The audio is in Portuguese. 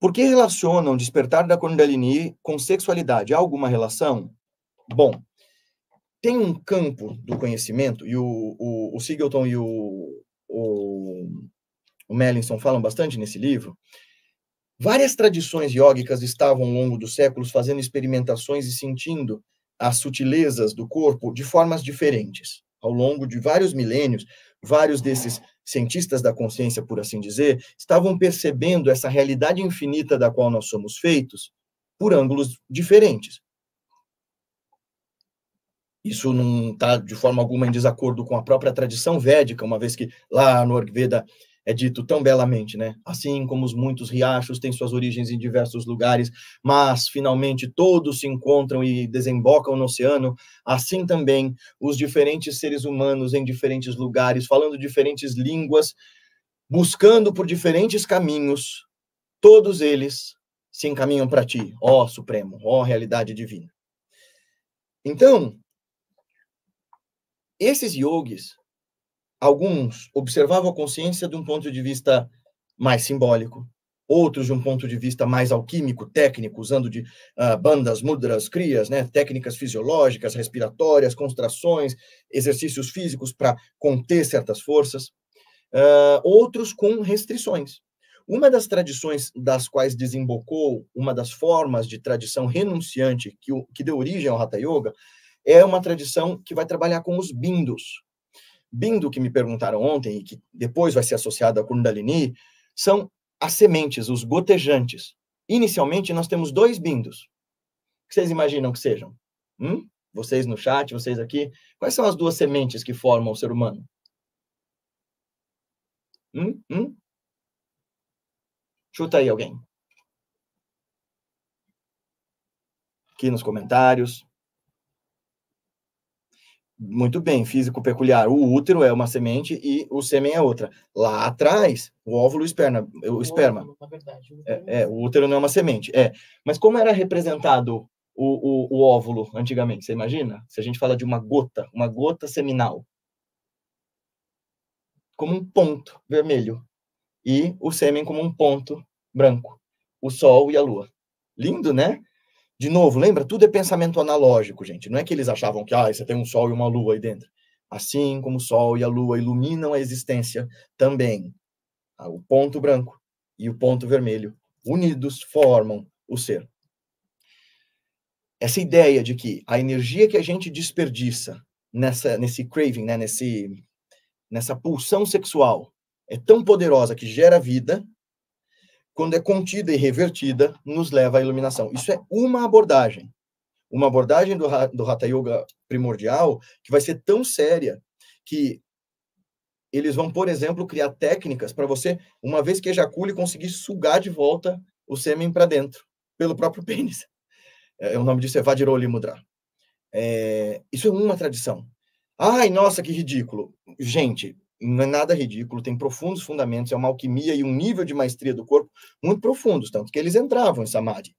Por que relacionam despertar da Kundalini com sexualidade? Há alguma relação? Bom, tem um campo do conhecimento, e o, o, o Singleton e o, o, o Melinson falam bastante nesse livro. Várias tradições iógicas estavam ao longo dos séculos fazendo experimentações e sentindo as sutilezas do corpo de formas diferentes. Ao longo de vários milênios, vários desses cientistas da consciência, por assim dizer, estavam percebendo essa realidade infinita da qual nós somos feitos por ângulos diferentes. Isso não está de forma alguma em desacordo com a própria tradição védica, uma vez que lá no Ayurveda é dito tão belamente, né? Assim como os muitos riachos têm suas origens em diversos lugares, mas finalmente todos se encontram e desembocam no oceano, assim também os diferentes seres humanos em diferentes lugares, falando diferentes línguas, buscando por diferentes caminhos, todos eles se encaminham para ti, ó Supremo, ó realidade divina. Então, esses yogis Alguns observavam a consciência de um ponto de vista mais simbólico, outros de um ponto de vista mais alquímico, técnico, usando de uh, bandas, mudras, crias, né, técnicas fisiológicas, respiratórias, contrações, exercícios físicos para conter certas forças, uh, outros com restrições. Uma das tradições das quais desembocou, uma das formas de tradição renunciante que, que deu origem ao Hatha Yoga, é uma tradição que vai trabalhar com os bindos, Bindo, que me perguntaram ontem, e que depois vai ser associado à Kundalini, são as sementes, os gotejantes. Inicialmente, nós temos dois Bindos. O que vocês imaginam que sejam? Hum? Vocês no chat, vocês aqui. Quais são as duas sementes que formam o ser humano? Hum? Hum? Chuta aí alguém. Aqui nos comentários. Muito bem, físico peculiar. O útero é uma semente e o sêmen é outra. Lá atrás, o óvulo e esperma, o esperma. Óvulo, na verdade. O é, é, é o útero não é uma semente. É. Mas como era representado o, o, o óvulo antigamente? Você imagina? Se a gente fala de uma gota, uma gota seminal. Como um ponto vermelho. E o sêmen como um ponto branco. O sol e a lua. Lindo, né? De novo, lembra? Tudo é pensamento analógico, gente. Não é que eles achavam que ah, você tem um sol e uma lua aí dentro. Assim como o sol e a lua iluminam a existência, também ah, o ponto branco e o ponto vermelho, unidos, formam o ser. Essa ideia de que a energia que a gente desperdiça nessa, nesse craving, né, nesse, nessa pulsão sexual, é tão poderosa que gera vida, quando é contida e revertida, nos leva à iluminação. Isso é uma abordagem. Uma abordagem do, do Hatha Yoga primordial que vai ser tão séria que eles vão, por exemplo, criar técnicas para você, uma vez que ejacule, conseguir sugar de volta o sêmen para dentro, pelo próprio pênis. É, o nome disso é Vadiroli Mudra. É, isso é uma tradição. Ai, nossa, que ridículo. Gente, não é nada ridículo, tem profundos fundamentos, é uma alquimia e um nível de maestria do corpo muito profundos, tanto que eles entravam em samadhi.